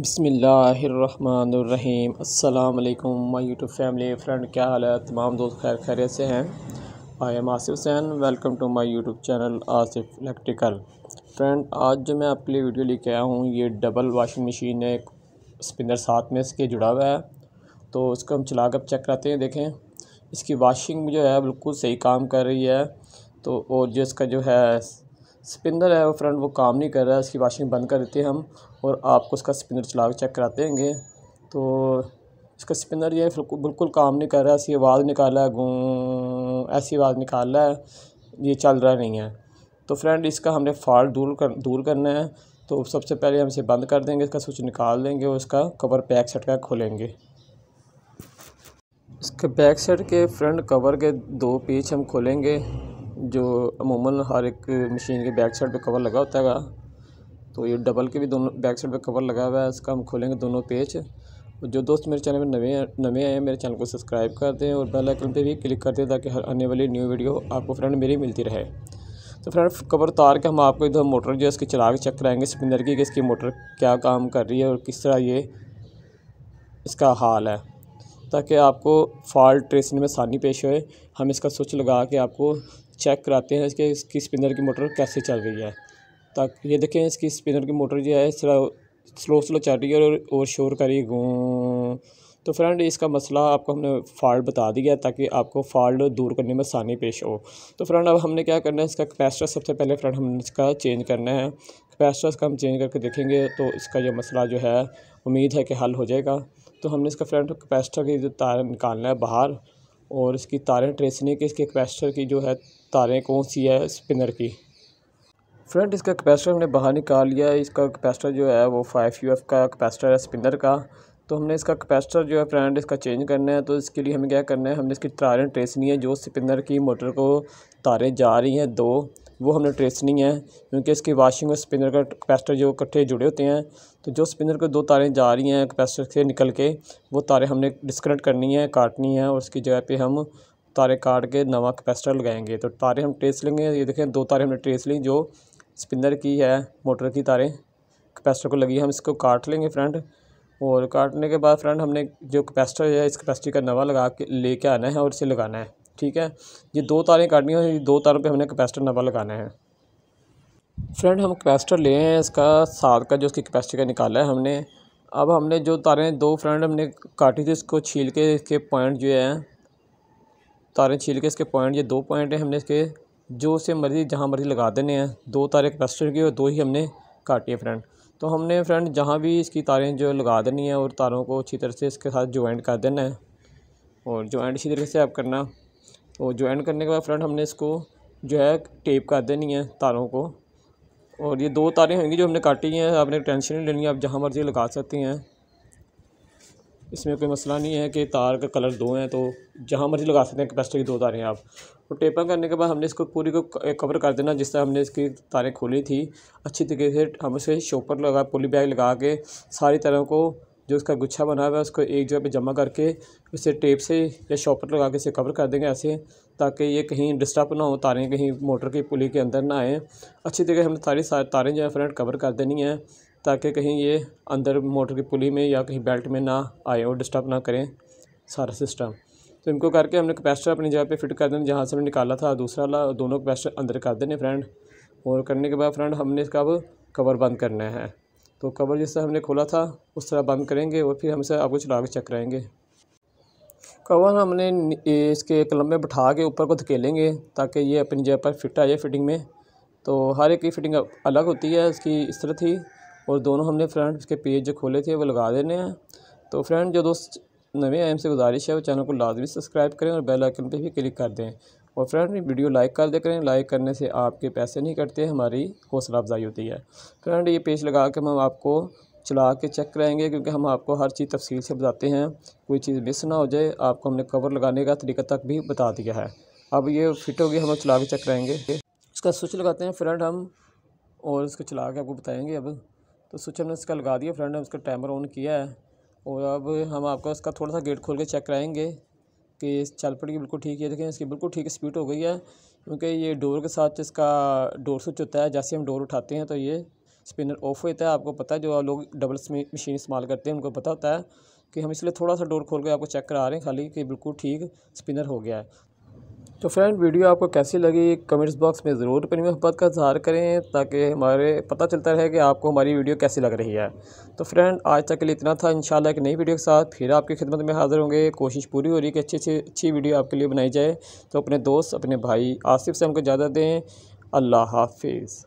बसमीम् अल्लाम my YouTube family friend क्या हाल है तमाम दोस्त खैर खैरियत से हैं I am Asif Hussain welcome to my YouTube channel Asif electrical friend आज जो मैं आपके लिए वीडियो लेके आया हूँ ये डबल वाशिंग मशीन है स्पिनर साथ में इसके जुड़ा हुआ है तो उसको हम चला कर चेक कराते हैं देखें इसकी वाशिंग जो है बिल्कुल सही काम कर रही है तो और जो इसका जो है स्पिनर है वो फ्रंट वो काम नहीं कर रहा है इसकी वाशिंग बंद कर देते हैं हम और आपको उसका स्पिनर चला चेक कराते हैं तो इसका स्पिनर ये बिल्कुल काम नहीं कर रहा ऐसी आवाज़ निकाला है ऐसी आवाज़ निकाल रहा है ये चल रहा नहीं है तो फ्रेंड इसका हमने फॉल्ट दूर कर दूर करना है तो सबसे पहले हम इसे बंद कर देंगे इसका स्विच निकाल देंगे और इसका कवर बैक सेट का खोलेंगे इसके बैक साइड के फ्रंट कवर के दो पेज हम खोलेंगे जो अमूमन हर एक मशीन के बैक साइड पे कवर लगा होता है तो ये डबल के भी दोनों बैक साइड पे कवर लगा हुआ है इसका हम खोलेंगे दोनों पेज जो दोस्त मेरे चैनल में नवे नवे आए हैं मेरे चैनल को सब्सक्राइब कर दें और बेल आइकन पे भी क्लिक कर दें ताकि हर आने वाली न्यू वीडियो आपको फ्रेंड मेरी मिलती रहे तो फ्रेंड कवर उतार के हम आपको इधर मोटर जो है इसकी चला के चेक कराएंगे स्पिनर की कि इसकी मोटर क्या काम कर रही है और किस तरह ये इसका हाल है ताकि आपको फॉल्ट ट्रेसिंग में आसानी पेश होए हम इसका स्विच लगा के आपको चेक कराते हैं कि इसकी स्पिनर की मोटर कैसे चल रही है ताकि ये देखें इसकी स्पिनर की मोटर जो है स्लो स्लो चल रही है और, और शोर करी गो तो फ्रेंड इसका मसला आपको हमने फॉल्ट बता दिया ताकि आपको फॉल्ट दूर करने में आसानी पेश हो तो फ्रेंड अब हमने क्या करना है इसका कैपेसिटर सबसे पहले फ्रेंड हमने इसका चेंज करना है कैपेसिटर का हम चेंज करके देखेंगे तो इसका जो मसला जो है उम्मीद है कि हल हो जाएगा तो हमने इसका फ्रंट कैपेसिटर की जो तार निकालना है बाहर और इसकी तारें ट्रेसनी की इसके कैपेसिटर की जो है तारें कौन सी है स्पिनर की फ्रंट इसका कैपेसिटर हमने बाहर निकाल लिया है इसका कैपेसिटर जो है वो फाइव यू एफ का कैपेसिटर है स्पिनर का तो हमने इसका कैपेसिटर जो है फ्रंट इसका चेंज करना है तो इसके लिए हमें क्या करना है हमने इसकी तारें ट्रेसनी है जो स्पिनर की मोटर को तारें जा रही हैं दो वो हमने ट्रेस नहीं है क्योंकि इसकी वाशिंग और स्पिनर का कैपेसिटर जो इकट्ठे जुड़े होते हैं तो जो स्पिनर को दो तारें जा रही हैं कैपेसिटर से निकल के वो तारें हमने डिस्कनेक्ट करनी है काटनी है और उसकी जगह पर हम तारे काट के नवा कैपेसिटर लगाएंगे तो तारे हम ट्रेस लेंगे ये देखें दो तारे हमने ट्रेस ली जो स्पिनर की है मोटर की तारे कैपेसिटर को लगी हम इसको काट लेंगे फ्रेंड और काटने के बाद फ्रेंड हमने जो कैपेसिटर है इस कैपेसिटी का नवा लगा के लेके आना है और इसे लगाना है ठीक है ये दो तारें काटनी है दो तारों पे हमने कैपेसिटर नंबर लगाना है फ्रेंड हम कैपेसिटर ले हैं इसका साथ का जो उसकी कैपेसिटी का निकाला है हमने अब हमने जो तारें दो फ्रेंड हमने काटी थी इसको छील के इसके पॉइंट जो है तारें छील के इसके पॉइंट ये दो पॉइंट हैं हमने इसके जो से मर्ज़ी जहाँ मर्ज़ी लगा देने हैं दो तारें कैपेसिटर की और दो ही हमने काटी है फ्रेंड तो हमने फ्रेंड जहाँ भी इसकी तारें जो लगा देनी है और तारों को अच्छी तरह से इसके साथ ज्वाइंट कर देना है और ज्वाइंट इसी तरीके से आप करना और ज्वाइन करने के बाद फ्रेंड हमने इसको जो है टेप कर देनी है तारों को और ये दो तारें होंगी जो हमने काटी हैं आपने टेंशन नहीं लेनी है आप जहाँ मर्ज़ी लगा सकती हैं इसमें कोई मसला नहीं है कि तार का कलर दो हैं तो जहाँ मर्ज़ी लगा सकते हैं कैपेसिटी की दो तारें आप और टेपा करने के बाद हमने इसको पूरी को कवर कर देना जिस तरह हमने इसकी तारें खोली थी अच्छी तरीके से हम उसे शोपर लगा पोली बैग लगा के सारी तरह को जो उसका गुच्छा बना हुआ है उसको एक जगह पे जमा करके उसे टेप से या शॉपर लगा के इसे कवर कर देंगे ऐसे ताकि ये कहीं डिस्टर्ब ना हो तारें कहीं मोटर की पुली के अंदर ना आए अच्छी तरह हमने सारी तारें जो है फ्रंट कवर कर देनी है ताकि कहीं ये अंदर मोटर की पुली में या कहीं बेल्ट में ना आए और डिस्टर्ब ना करें सारा सिस्टम तो इनको करके हमने कैपेसिटर अपनी जगह पे फिट कर देना जहाँ से हमने निकाला था दूसरा ला दोनों कैपेसिटर अंदर कर देने फ्रेंड और करने के बाद फ्रेंड हमने इसका अब कवर बंद करना है तो कवर जिस तरह हमने खोला था उस तरह बंद करेंगे और फिर हमसे आपको चला के चेक कराएँगे कवर हमने इसके कलम में बैठा के ऊपर को धकेलेंगे ताकि ये अपनी जगह पर फिट आ जाए फिटिंग में तो हर एक की फिटिंग अलग होती है इसकी इस तरह थी और दोनों हमने फ्रेंड के पेज जो खोले थे वो लगा देने हैं तो फ्रेंड जो दोस्त नवे आए से गुजारिश है वो चैनल को लाजमी सब्सक्राइब करें और बेल आइकन पे भी क्लिक कर दें और फ्रेंड वीडियो लाइक कर दे करें लाइक करने से आपके पैसे नहीं कटते हमारी हौसला अफजाई होती है फ्रेंड ये पेज लगा के हम आपको चला के चेक करेंगे क्योंकि हम आपको हर चीज़ तफसील से बताते हैं कोई चीज़ मिस ना हो जाए आपको हमने कवर लगाने का तरीका तक भी बता दिया है अब ये फिट होगी हम चला के चेक कराएंगे इसका स्विच लगाते हैं फ्रेंड हम और इसको चला के आपको बताएंगे अब तो स्विच हमने इसका लगा दिया फ्रेंड हम इसका टाइमर ऑन किया है और अब हम आपको इसका थोड़ा सा गेट खोल के चेक कराएंगे कि ये चल पड़ेगी बिल्कुल ठीक है देखें इसकी बिल्कुल ठीक स्पीड हो गई है क्योंकि ये डोर के साथ इसका डोर स्विच होता है जैसे हम डोर उठाते हैं तो ये स्पिनर ऑफ होता है आपको पता है जो लोग डबल मशीन इस्तेमाल करते हैं उनको पता होता है कि हम इसलिए थोड़ा सा डोर खोल के आपको चेक करा रहे हैं खाली कि बिल्कुल ठीक स्पिनर हो गया है तो फ्रेंड वीडियो आपको कैसी लगी कमेंट्स बॉक्स में ज़रूर अपनी मोहब्बत का इजहार करें ताकि हमारे पता चलता रहे कि आपको हमारी वीडियो कैसी लग रही है तो फ्रेंड आज तक के लिए इतना था इंशाल्लाह एक नई वीडियो के साथ फिर आपकी खिदमत में हाज़िर होंगे कोशिश पूरी हो रही है कि अच्छी अच्छी अच्छी वीडियो आपके लिए बनाई जाए तो अपने दोस्त अपने भाई आसिफ से हमको इजाज़त दें अल्लाह हाफिज़